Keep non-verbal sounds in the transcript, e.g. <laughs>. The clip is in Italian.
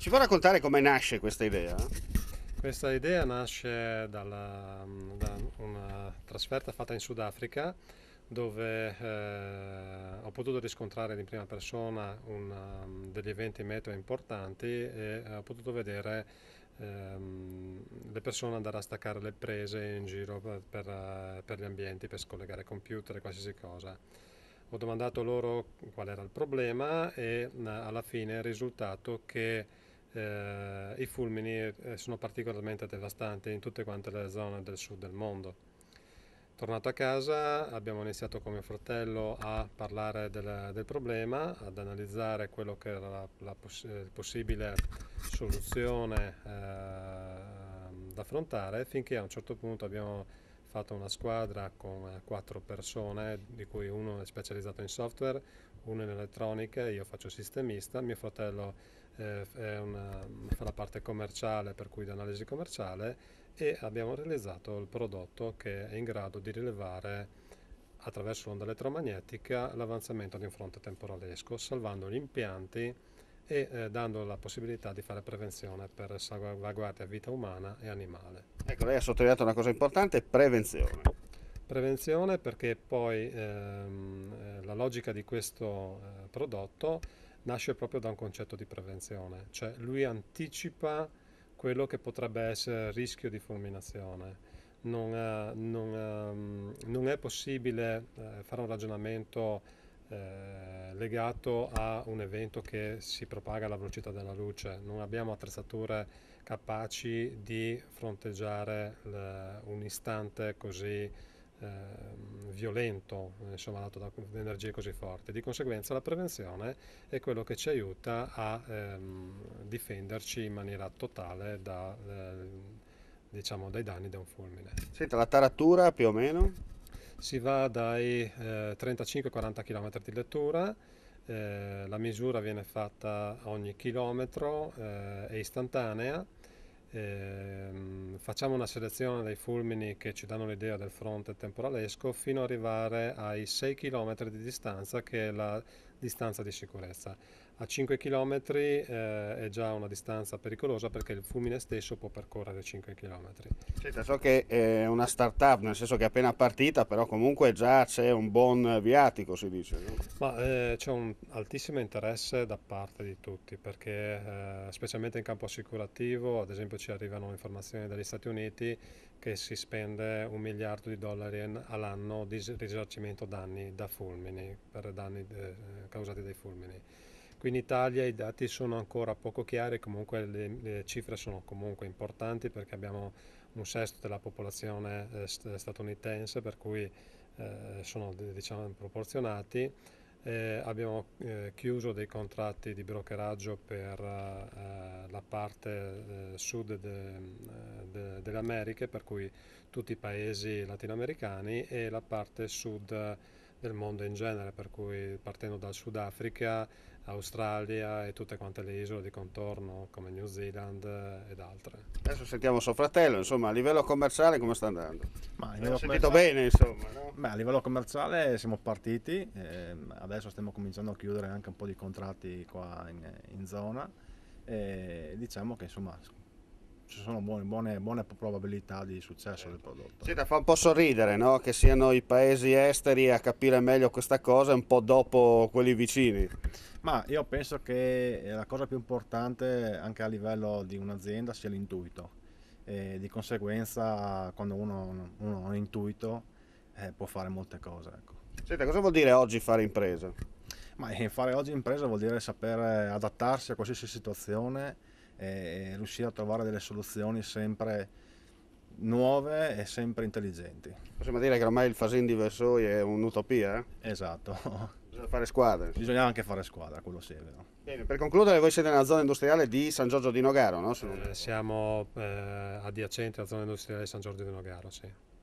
Ci vuoi raccontare come nasce questa idea? Questa idea nasce dalla, da una trasferta fatta in Sudafrica dove eh, ho potuto riscontrare in prima persona una, um, degli eventi meteo importanti e eh, ho potuto vedere ehm, le persone andare a staccare le prese in giro per, per, eh, per gli ambienti, per scollegare computer e qualsiasi cosa. Ho domandato loro qual era il problema e eh, alla fine è risultato che eh, i fulmini eh, sono particolarmente devastanti in tutte quante le zone del sud del mondo. Tornato a casa abbiamo iniziato con mio fratello a parlare del, del problema, ad analizzare quello che era la, la poss- possibile soluzione eh, da affrontare finché a un certo punto abbiamo fatto una squadra con eh, quattro persone, di cui uno è specializzato in software, uno in elettronica, io faccio sistemista, mio fratello eh, una, eh, fa la parte commerciale, per cui di analisi commerciale, e abbiamo realizzato il prodotto che è in grado di rilevare attraverso l'onda elettromagnetica l'avanzamento di un fronte temporalesco, salvando gli impianti e eh, dando la possibilità di fare prevenzione per salvaguardia vita umana e animale. Ecco, lei ha sottolineato una cosa importante, prevenzione. Prevenzione perché poi ehm, eh, la logica di questo eh, prodotto nasce proprio da un concetto di prevenzione, cioè lui anticipa quello che potrebbe essere il rischio di fulminazione. Non, eh, non, ehm, non è possibile eh, fare un ragionamento eh, legato a un evento che si propaga alla velocità della luce, non abbiamo attrezzature capaci di fronteggiare un istante così Ehm, violento, insomma, dato da energie così forti. Di conseguenza la prevenzione è quello che ci aiuta a ehm, difenderci in maniera totale da, eh, diciamo, dai danni da un fulmine. Senta, la taratura più o meno? Si va dai eh, 35-40 km di lettura, eh, la misura viene fatta ogni chilometro, eh, è istantanea. Eh, facciamo una selezione dei fulmini che ci danno l'idea del fronte temporalesco fino ad arrivare ai 6 km di distanza che è la distanza di sicurezza. A 5 km eh, è già una distanza pericolosa perché il fulmine stesso può percorrere 5 km. Certo, so che è una start-up, nel senso che è appena partita, però comunque già c'è un buon viatico, si dice. No? Ma eh, c'è un altissimo interesse da parte di tutti perché, eh, specialmente in campo assicurativo, ad esempio ci arrivano informazioni dagli Stati Uniti che si spende un miliardo di dollari all'anno di risarcimento danni da fulmini, per danni eh, causati dai fulmini. Qui in Italia i dati sono ancora poco chiari, comunque le, le cifre sono comunque importanti perché abbiamo un sesto della popolazione eh, statunitense, per cui eh, sono diciamo proporzionati. Eh, abbiamo eh, chiuso dei contratti di brokeraggio per eh, la parte eh, sud de, de, delle Americhe, per cui tutti i paesi latinoamericani e la parte sud del mondo in genere, per cui partendo dal Sudafrica Australia e tutte quante le isole di contorno come New Zealand eh, ed altre. Adesso sentiamo suo fratello, insomma, a livello commerciale come sta andando? Ma Abbiamo sentito bene, insomma. No? Beh, a livello commerciale siamo partiti, ehm, adesso stiamo cominciando a chiudere anche un po' di contratti qua in, in zona e diciamo che insomma ci sono buone, buone, buone, probabilità di successo del prodotto. Sì, fa un po' sorridere no? che siano i paesi esteri a capire meglio questa cosa un po' dopo quelli vicini. Ma io penso che la cosa più importante anche a livello di un'azienda sia l'intuito. E di conseguenza, quando uno, uno ha un intuito, eh, può fare molte cose. Ecco. Senta, cosa vuol dire oggi fare impresa? Ma eh, fare oggi impresa vuol dire sapere eh, adattarsi a qualsiasi situazione e riuscire a trovare delle soluzioni sempre nuove e sempre intelligenti. Possiamo dire che ormai il fasin di Versoy è un'utopia? Eh? Esatto. <laughs> Bisogna fare squadra. Bisogna anche fare squadra, quello sì è Bene, per concludere, voi siete nella zona industriale di San Giorgio di Nogaro, no? Eh, siamo eh, adiacenti alla zona industriale di San Giorgio di Nogaro, sì.